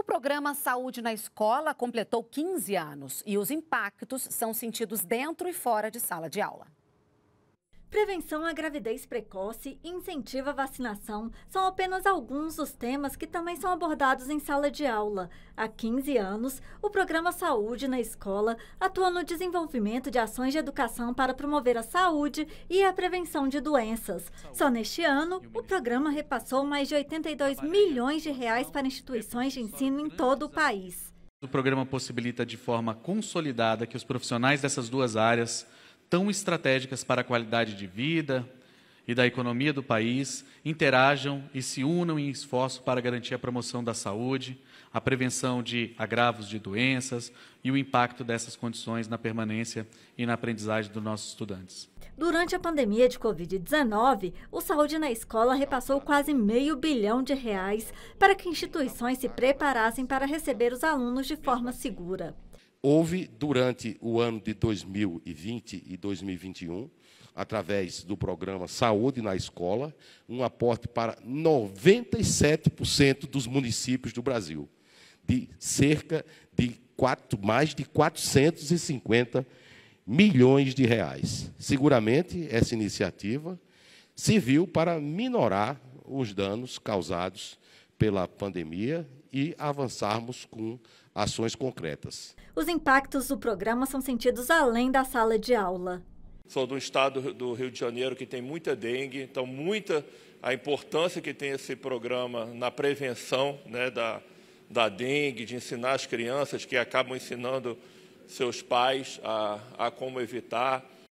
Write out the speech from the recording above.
O programa Saúde na Escola completou 15 anos e os impactos são sentidos dentro e fora de sala de aula. Prevenção à gravidez precoce e incentivo à vacinação são apenas alguns dos temas que também são abordados em sala de aula. Há 15 anos, o programa Saúde na Escola atua no desenvolvimento de ações de educação para promover a saúde e a prevenção de doenças. Só neste ano, o programa repassou mais de 82 milhões de reais para instituições de ensino em todo o país. O programa possibilita de forma consolidada que os profissionais dessas duas áreas tão estratégicas para a qualidade de vida e da economia do país interajam e se unam em esforço para garantir a promoção da saúde, a prevenção de agravos de doenças e o impacto dessas condições na permanência e na aprendizagem dos nossos estudantes. Durante a pandemia de Covid-19, o Saúde na Escola repassou quase meio bilhão de reais para que instituições se preparassem para receber os alunos de forma segura. Houve, durante o ano de 2020 e 2021, através do programa Saúde na Escola, um aporte para 97% dos municípios do Brasil, de cerca de quatro, mais de 450 milhões de reais. Seguramente, essa iniciativa serviu para minorar os danos causados pela pandemia e avançarmos com ações concretas. Os impactos do programa são sentidos além da sala de aula. Sou do estado do Rio de Janeiro que tem muita dengue, então muita a importância que tem esse programa na prevenção né, da, da dengue, de ensinar as crianças que acabam ensinando seus pais a, a como evitar.